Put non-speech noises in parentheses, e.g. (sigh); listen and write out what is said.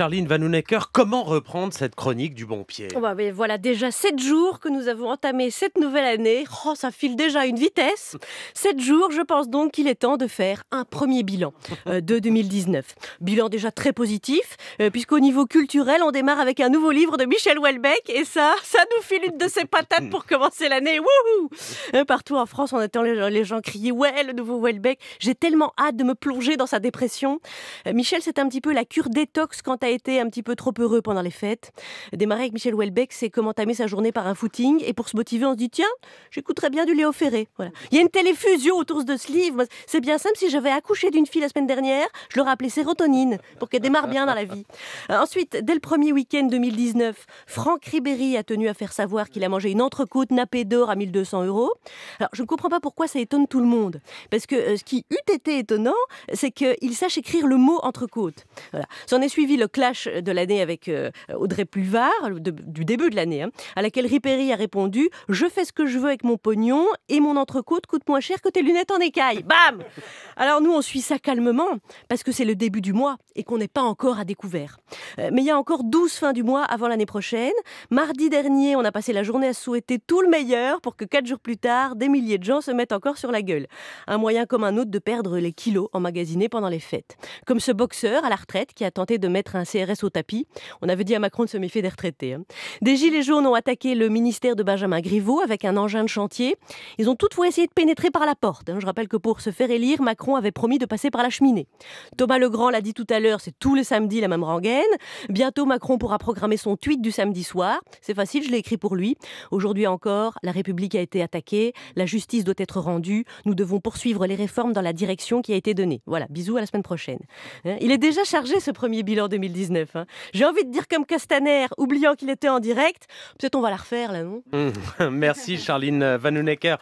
Charline Vanhoenacker, comment reprendre cette chronique du bon pied oh bah Voilà déjà 7 jours que nous avons entamé cette nouvelle année. Oh, ça file déjà à une vitesse. 7 jours, je pense donc qu'il est temps de faire un premier bilan euh, de 2019. Bilan déjà très positif, euh, puisqu'au niveau culturel, on démarre avec un nouveau livre de Michel Houellebecq. Et ça, ça nous file une de ses patates pour commencer l'année. Euh, partout en France, on entend les gens crier Ouais, le nouveau Houellebecq. J'ai tellement hâte de me plonger dans sa dépression. Michel, c'est un petit peu la cure détox quant été un petit peu trop heureux pendant les fêtes. Démarrer avec Michel Houellebecq, c'est comment entamer sa journée par un footing. Et pour se motiver, on se dit tiens, j'écouterais bien du Léo Ferré. Voilà. Il y a une téléfusion autour de ce livre. C'est bien simple. Si j'avais accouché d'une fille la semaine dernière, je l'aurais appelée sérotonine pour qu'elle démarre bien dans la vie. Euh, ensuite, dès le premier week-end 2019, Franck Ribéry a tenu à faire savoir qu'il a mangé une entrecôte nappée d'or à 1200 euros. Alors, je ne comprends pas pourquoi ça étonne tout le monde. Parce que euh, ce qui eût été étonnant, c'est qu'il sache écrire le mot entrecôte. Voilà. S'en est suivi le clash de l'année avec euh, Audrey Pluvard, du début de l'année, hein, à laquelle Ripéry a répondu Je fais ce que je veux avec mon pognon et mon entrecôte coûte moins cher que tes lunettes en écaille. Bam Alors nous, on suit ça calmement parce que c'est le début du mois et qu'on n'est pas encore à découvert. Euh, mais il y a encore 12 fins du mois avant l'année prochaine. Mardi dernier, on a passé la journée à souhaiter tout le meilleur pour que 4 jours plus tard, des milliers de gens se mettent encore sur la gueule. Un moyen comme un autre de perdre les kilos emmagasinés pendant les fêtes. Comme ce boxeur à la retraite qui a tenté de mettre un un CRS au tapis. On avait dit à Macron de se méfier des retraités. Hein. Des gilets jaunes ont attaqué le ministère de Benjamin Griveaux avec un engin de chantier. Ils ont toutefois essayé de pénétrer par la porte. Hein. Je rappelle que pour se faire élire, Macron avait promis de passer par la cheminée. Thomas Legrand l'a dit tout à l'heure, c'est tous les samedis la même rengaine. Bientôt, Macron pourra programmer son tweet du samedi soir. C'est facile, je l'ai écrit pour lui. Aujourd'hui encore, la République a été attaquée, la justice doit être rendue, nous devons poursuivre les réformes dans la direction qui a été donnée. Voilà, bisous à la semaine prochaine. Hein. Il est déjà chargé ce premier bilan 2020. Hein. J'ai envie de dire comme Castaner, oubliant qu'il était en direct. Peut-être on va la refaire là, non mmh. (laughs) Merci Charline Vanhoenacker.